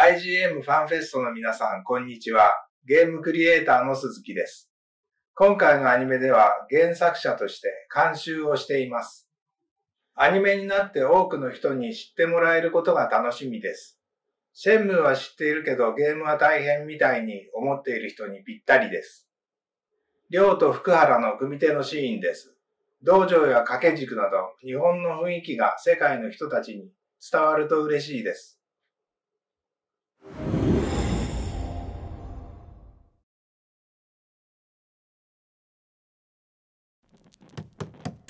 IGM ファンフェストの皆さん、こんにちは。ゲームクリエイターの鈴木です。今回のアニメでは原作者として監修をしています。アニメになって多くの人に知ってもらえることが楽しみです。シェンムーは知っているけどゲームは大変みたいに思っている人にぴったりです。りょうと福原の組手のシーンです。道場や掛け軸など日本の雰囲気が世界の人たちに伝わると嬉しいです。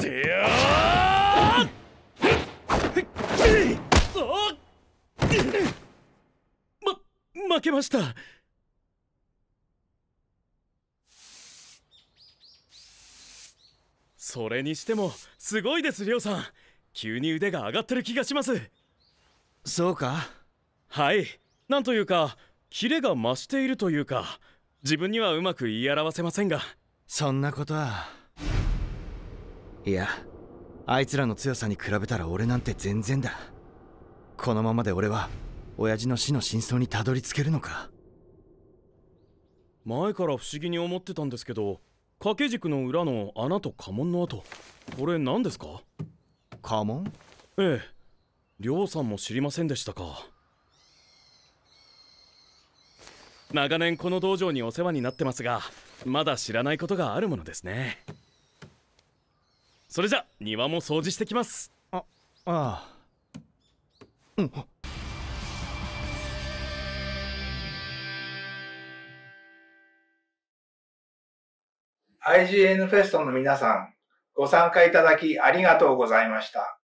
てやーま、負けましたそれにしてもすごいですりょうさん急に腕が上がってる気がしますそうかはいなんというかキレが増しているというか自分にはうまく言い表せませんがそんなことはいやあいつらの強さに比べたら俺なんて全然だこのままで俺は親父の死の真相にたどり着けるのか前から不思議に思ってたんですけど掛け軸の裏の穴と家紋の跡これ何ですか家紋ええ亮さんも知りませんでしたか長年この道場にお世話になってますがまだ知らないことがあるものですねそれじゃ庭も掃除してきますあああうんアイ n フェストの皆さんご参加いただきありがとうございました。